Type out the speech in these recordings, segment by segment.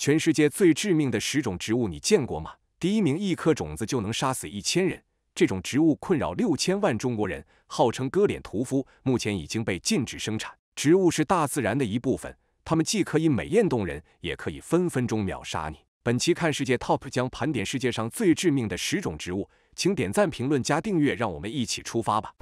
全世界最致命的十种植物，你见过吗？第一名，一颗种子就能杀死一千人，这种植物困扰六千万中国人，号称割脸屠夫，目前已经被禁止生产。植物是大自然的一部分，它们既可以美艳动人，也可以分分钟秒杀你。本期看世界 TOP 将盘点世界上最致命的十种植物，请点赞、评论、加订阅，让我们一起出发吧。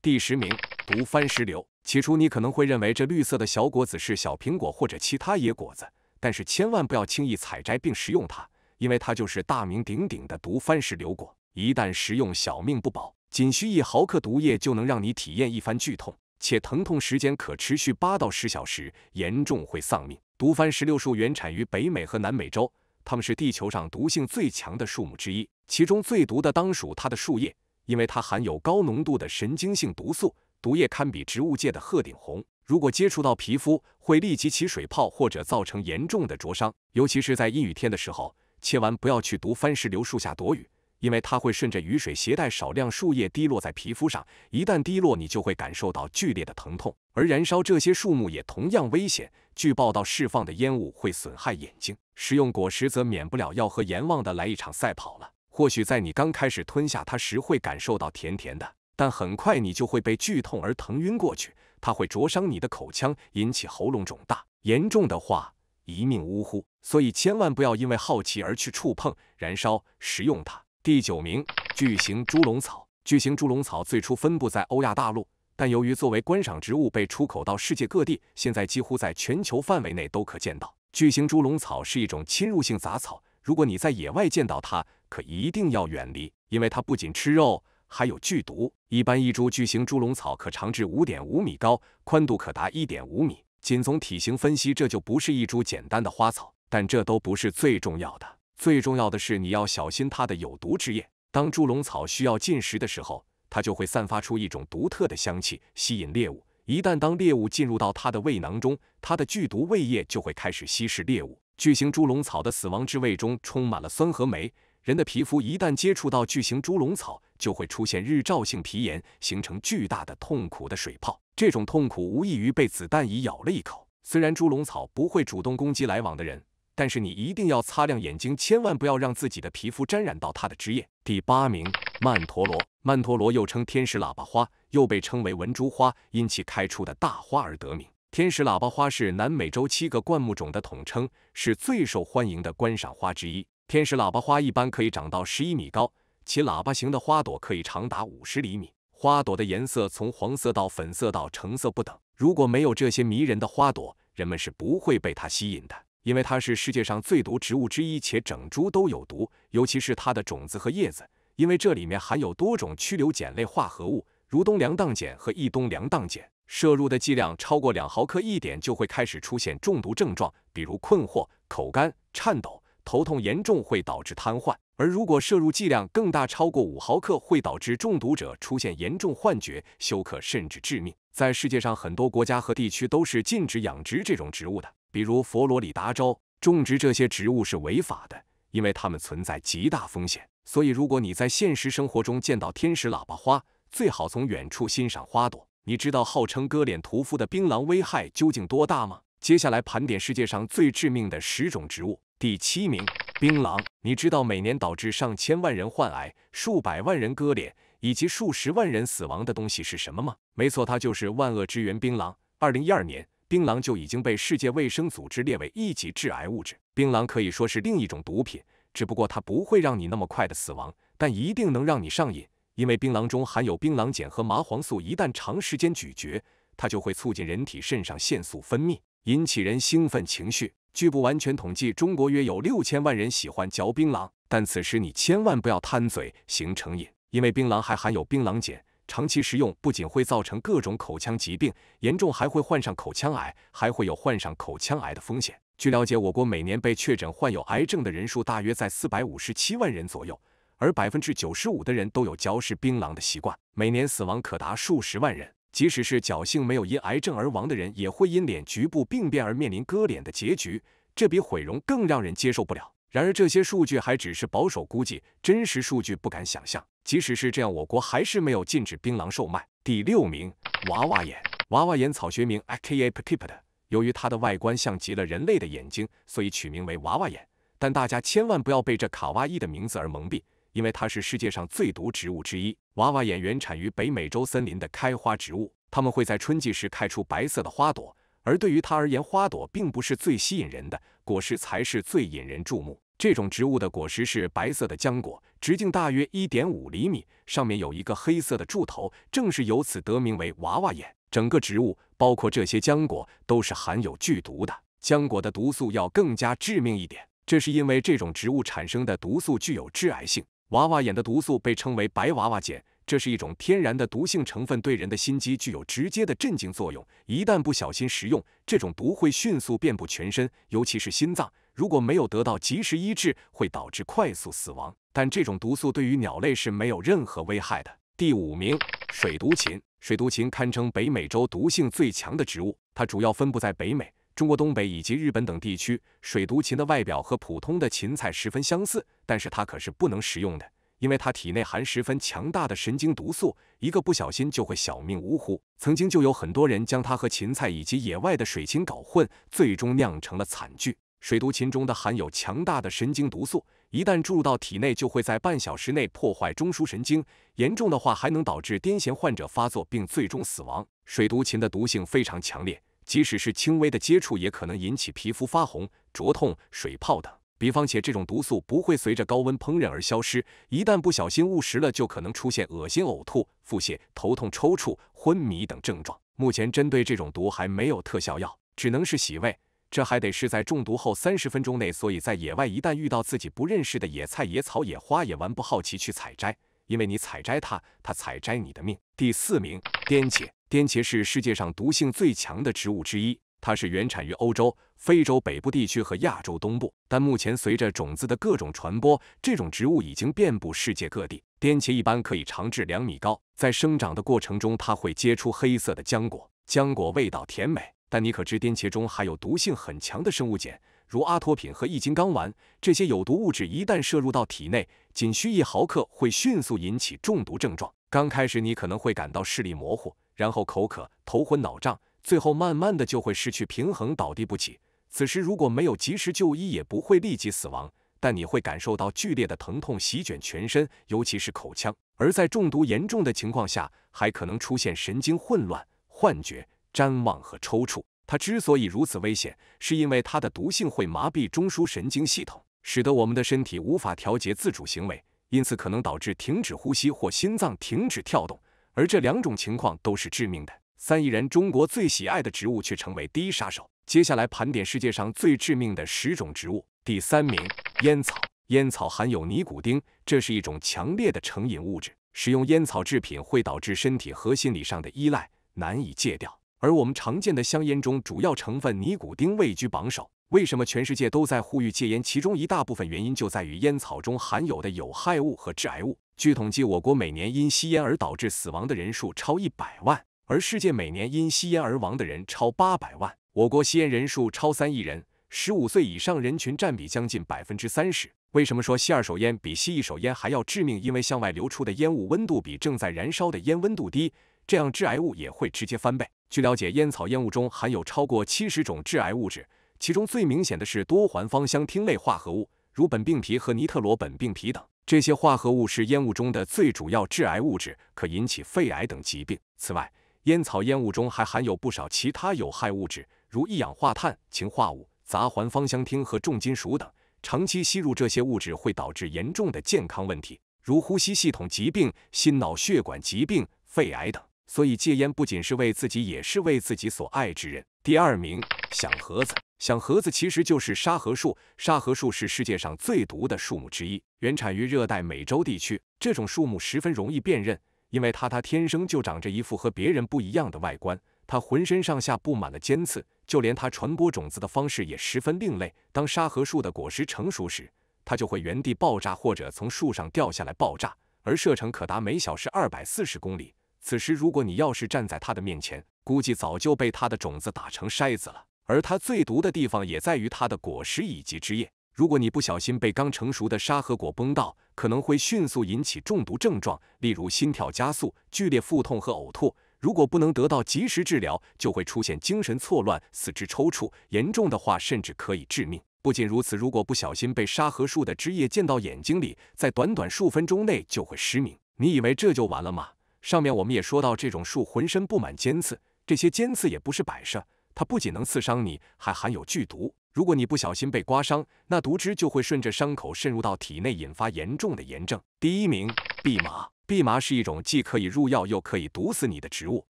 第十名，毒番石榴。起初你可能会认为这绿色的小果子是小苹果或者其他野果子，但是千万不要轻易采摘并食用它，因为它就是大名鼎鼎的毒番石榴果。一旦食用，小命不保，仅需一毫克毒液就能让你体验一番剧痛，且疼痛时间可持续八到十小时，严重会丧命。毒番石榴树原产于北美和南美洲，它们是地球上毒性最强的树木之一，其中最毒的当属它的树叶，因为它含有高浓度的神经性毒素。毒液堪比植物界的鹤顶红，如果接触到皮肤，会立即起水泡或者造成严重的灼伤。尤其是在阴雨天的时候，千万不要去毒番石榴树下躲雨，因为它会顺着雨水携带少量树叶滴落在皮肤上，一旦滴落，你就会感受到剧烈的疼痛。而燃烧这些树木也同样危险，据报道，释放的烟雾会损害眼睛。食用果实则免不了要和阎王的来一场赛跑了。或许在你刚开始吞下它时，会感受到甜甜的。但很快你就会被剧痛而疼晕过去，它会灼伤你的口腔，引起喉咙肿大，严重的话一命呜呼。所以千万不要因为好奇而去触碰、燃烧、食用它。第九名，巨型猪笼草。巨型猪笼草最初分布在欧亚大陆，但由于作为观赏植物被出口到世界各地，现在几乎在全球范围内都可见到。巨型猪笼草是一种侵入性杂草，如果你在野外见到它，可一定要远离，因为它不仅吃肉。还有剧毒，一般一株巨型猪笼草可长至五点五米高，宽度可达一点五米。仅从体型分析，这就不是一株简单的花草。但这都不是最重要的，最重要的是你要小心它的有毒汁液。当猪笼草需要进食的时候，它就会散发出一种独特的香气，吸引猎物。一旦当猎物进入到它的胃囊中，它的剧毒胃液就会开始稀释猎物。巨型猪笼草的死亡之胃中充满了酸和酶，人的皮肤一旦接触到巨型猪笼草，就会出现日照性皮炎，形成巨大的痛苦的水泡，这种痛苦无异于被子弹蚁咬了一口。虽然猪笼草不会主动攻击来往的人，但是你一定要擦亮眼睛，千万不要让自己的皮肤沾染到它的汁液。第八名，曼陀罗。曼陀罗又称天使喇叭花，又被称为文珠花，因其开出的大花而得名。天使喇叭花是南美洲七个灌木种的统称，是最受欢迎的观赏花之一。天使喇叭花一般可以长到十一米高。其喇叭形的花朵可以长达五十厘米，花朵的颜色从黄色到粉色到橙色不等。如果没有这些迷人的花朵，人们是不会被它吸引的，因为它是世界上最毒植物之一，且整株都有毒，尤其是它的种子和叶子，因为这里面含有多种曲柳碱类化合物，如东莨菪碱和异东莨菪碱。摄入的剂量超过两毫克一点就会开始出现中毒症状，比如困惑、口干、颤抖、头痛，严重会导致瘫痪。而如果摄入剂量更大，超过五毫克，会导致中毒者出现严重幻觉、休克，甚至致命。在世界上很多国家和地区都是禁止养殖这种植物的，比如佛罗里达州种植这些植物是违法的，因为它们存在极大风险。所以，如果你在现实生活中见到天使喇叭花，最好从远处欣赏花朵。你知道号称“割脸屠夫”的槟榔危害究竟多大吗？接下来盘点世界上最致命的十种植物，第七名。槟榔，你知道每年导致上千万人患癌、数百万人割脸，以及数十万人死亡的东西是什么吗？没错，它就是万恶之源——槟榔。二零一二年，槟榔就已经被世界卫生组织列为一级致癌物质。槟榔可以说是另一种毒品，只不过它不会让你那么快的死亡，但一定能让你上瘾。因为槟榔中含有槟榔碱和麻黄素，一旦长时间咀嚼，它就会促进人体肾上腺素分泌，引起人兴奋情绪。据不完全统计，中国约有六千万人喜欢嚼槟榔，但此时你千万不要贪嘴形成瘾，因为槟榔还含有槟榔碱，长期食用不仅会造成各种口腔疾病，严重还会患上口腔癌，还会有患上口腔癌的风险。据了解，我国每年被确诊患有癌症的人数大约在四百五十七万人左右，而百分之九十五的人都有嚼食槟榔的习惯，每年死亡可达数十万人。即使是侥幸没有因癌症而亡的人，也会因脸局部病变而面临割脸的结局。这比毁容更让人接受不了。然而，这些数据还只是保守估计，真实数据不敢想象。即使是这样，我国还是没有禁止槟榔售卖。第六名，娃娃眼。娃娃眼草学名 a k e p i p e r a 由于它的外观像极了人类的眼睛，所以取名为娃娃眼。但大家千万不要被这卡哇伊的名字而蒙蔽，因为它是世界上最毒植物之一。娃娃眼原产于北美洲森林的开花植物，它们会在春季时开出白色的花朵。而对于它而言，花朵并不是最吸引人的，果实才是最引人注目。这种植物的果实是白色的浆果，直径大约一点五厘米，上面有一个黑色的柱头，正是由此得名为“娃娃眼”。整个植物，包括这些浆果，都是含有剧毒的。浆果的毒素要更加致命一点，这是因为这种植物产生的毒素具有致癌性。娃娃眼的毒素被称为白娃娃碱。这是一种天然的毒性成分，对人的心肌具有直接的镇静作用。一旦不小心食用，这种毒会迅速遍布全身，尤其是心脏。如果没有得到及时医治，会导致快速死亡。但这种毒素对于鸟类是没有任何危害的。第五名，水毒芹。水毒芹堪称北美洲毒性最强的植物，它主要分布在北美、中国东北以及日本等地区。水毒芹的外表和普通的芹菜十分相似，但是它可是不能食用的。因为它体内含十分强大的神经毒素，一个不小心就会小命呜呼。曾经就有很多人将它和芹菜以及野外的水芹搞混，最终酿成了惨剧。水毒芹中的含有强大的神经毒素，一旦注入到体内，就会在半小时内破坏中枢神经，严重的话还能导致癫痫患者发作并最终死亡。水毒芹的毒性非常强烈，即使是轻微的接触也可能引起皮肤发红、灼痛、水泡等。比方且这种毒素不会随着高温烹饪而消失，一旦不小心误食了，就可能出现恶心、呕吐、腹泻、头痛、抽搐、昏迷等症状。目前针对这种毒还没有特效药，只能是洗胃，这还得是在中毒后三十分钟内。所以在野外一旦遇到自己不认识的野菜、野草、野花，也完不好奇去采摘，因为你采摘它，它采摘你的命。第四名，颠茄。颠茄是世界上毒性最强的植物之一。它是原产于欧洲、非洲北部地区和亚洲东部，但目前随着种子的各种传播，这种植物已经遍布世界各地。颠茄一般可以长至两米高，在生长的过程中，它会结出黑色的浆果，浆果味道甜美。但你可知，颠茄中含有毒性很强的生物碱，如阿托品和异金刚烷，这些有毒物质一旦摄入到体内，仅需一毫克会迅速引起中毒症状。刚开始，你可能会感到视力模糊，然后口渴、头昏脑胀。最后慢慢的就会失去平衡倒地不起，此时如果没有及时就医，也不会立即死亡，但你会感受到剧烈的疼痛席卷全身，尤其是口腔。而在中毒严重的情况下，还可能出现神经混乱、幻觉、谵妄和抽搐。它之所以如此危险，是因为它的毒性会麻痹中枢神经系统，使得我们的身体无法调节自主行为，因此可能导致停止呼吸或心脏停止跳动，而这两种情况都是致命的。三亿人，中国最喜爱的植物却成为第一杀手。接下来盘点世界上最致命的十种植物。第三名，烟草。烟草含有尼古丁，这是一种强烈的成瘾物质。使用烟草制品会导致身体和心理上的依赖，难以戒掉。而我们常见的香烟中，主要成分尼古丁位居榜首。为什么全世界都在呼吁戒烟？其中一大部分原因就在于烟草中含有的有害物和致癌物。据统计，我国每年因吸烟而导致死亡的人数超一百万。而世界每年因吸烟而亡的人超八百万，我国吸烟人数超三亿人，十五岁以上人群占比将近百分之三十。为什么说吸二手烟比吸一手烟还要致命？因为向外流出的烟雾温度比正在燃烧的烟温度低，这样致癌物也会直接翻倍。据了解，烟草烟雾中含有超过七十种致癌物质，其中最明显的是多环芳香烃类化合物，如苯并芘和尼特罗苯并芘等。这些化合物是烟雾中的最主要致癌物质，可引起肺癌等疾病。此外，烟草烟雾中还含有不少其他有害物质，如一氧化碳、氰化物、杂环芳香烃和重金属等。长期吸入这些物质会导致严重的健康问题，如呼吸系统疾病、心脑血管疾病、肺癌等。所以戒烟不仅是为自己，也是为自己所爱之人。第二名，响盒子。响盒子其实就是沙盒树，沙盒树是世界上最毒的树木之一，原产于热带美洲地区。这种树木十分容易辨认。因为它，它天生就长着一副和别人不一样的外观，它浑身上下布满了尖刺，就连它传播种子的方式也十分另类。当沙河树的果实成熟时，它就会原地爆炸，或者从树上掉下来爆炸，而射程可达每小时二百四十公里。此时，如果你要是站在它的面前，估计早就被它的种子打成筛子了。而它最毒的地方也在于它的果实以及枝叶。如果你不小心被刚成熟的沙盒果崩到，可能会迅速引起中毒症状，例如心跳加速、剧烈腹痛和呕吐。如果不能得到及时治疗，就会出现精神错乱、四肢抽搐，严重的话甚至可以致命。不仅如此，如果不小心被沙河树的枝叶溅到眼睛里，在短短数分钟内就会失明。你以为这就完了吗？上面我们也说到，这种树浑身布满尖刺，这些尖刺也不是摆设，它不仅能刺伤你，还含有剧毒。如果你不小心被刮伤，那毒汁就会顺着伤口渗入到体内，引发严重的炎症。第一名，蓖麻。蓖麻是一种既可以入药又可以毒死你的植物，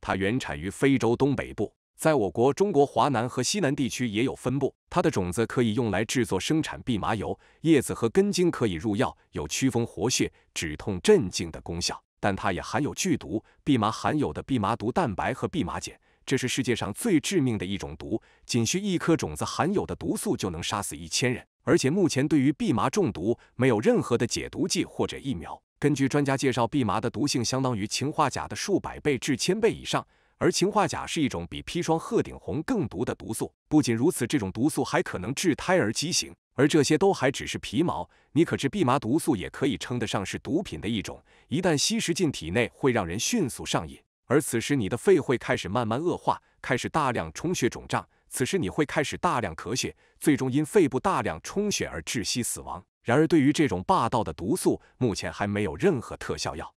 它原产于非洲东北部，在我国中国华南和西南地区也有分布。它的种子可以用来制作生产蓖麻油，叶子和根茎可以入药，有祛风活血、止痛镇静的功效。但它也含有剧毒，蓖麻含有的蓖麻毒蛋白和蓖麻碱。这是世界上最致命的一种毒，仅需一颗种子含有的毒素就能杀死一千人。而且目前对于蓖麻中毒没有任何的解毒剂或者疫苗。根据专家介绍，蓖麻的毒性相当于氰化钾的数百倍至千倍以上，而氰化钾是一种比砒霜、鹤顶红更毒的毒素。不仅如此，这种毒素还可能致胎儿畸形。而这些都还只是皮毛，你可知蓖麻毒素也可以称得上是毒品的一种？一旦吸食进体内，会让人迅速上瘾。而此时，你的肺会开始慢慢恶化，开始大量充血肿胀，此时你会开始大量咳血，最终因肺部大量充血而窒息死亡。然而，对于这种霸道的毒素，目前还没有任何特效药。